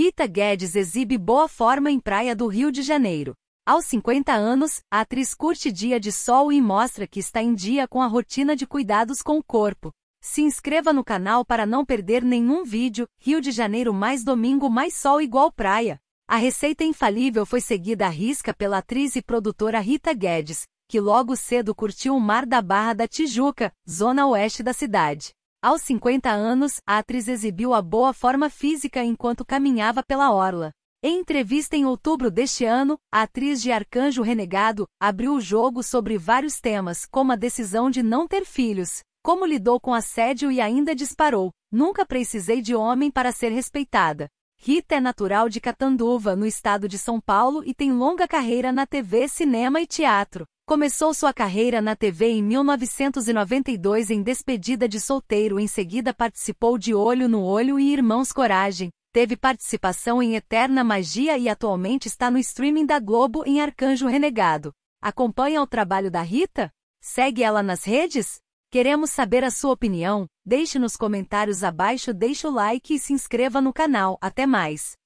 Rita Guedes exibe boa forma em Praia do Rio de Janeiro. Aos 50 anos, a atriz curte dia de sol e mostra que está em dia com a rotina de cuidados com o corpo. Se inscreva no canal para não perder nenhum vídeo. Rio de Janeiro mais domingo mais sol igual praia. A receita infalível foi seguida à risca pela atriz e produtora Rita Guedes, que logo cedo curtiu o mar da Barra da Tijuca, zona oeste da cidade. Aos 50 anos, a atriz exibiu a boa forma física enquanto caminhava pela orla. Em entrevista em outubro deste ano, a atriz de Arcanjo Renegado abriu o jogo sobre vários temas, como a decisão de não ter filhos, como lidou com assédio e ainda disparou: Nunca precisei de homem para ser respeitada. Rita é natural de Catanduva, no estado de São Paulo, e tem longa carreira na TV, cinema e teatro. Começou sua carreira na TV em 1992 em Despedida de Solteiro, em seguida participou de Olho no Olho e Irmãos Coragem. Teve participação em Eterna Magia e atualmente está no streaming da Globo em Arcanjo Renegado. Acompanha o trabalho da Rita? Segue ela nas redes? Queremos saber a sua opinião. Deixe nos comentários abaixo, deixe o like e se inscreva no canal. Até mais.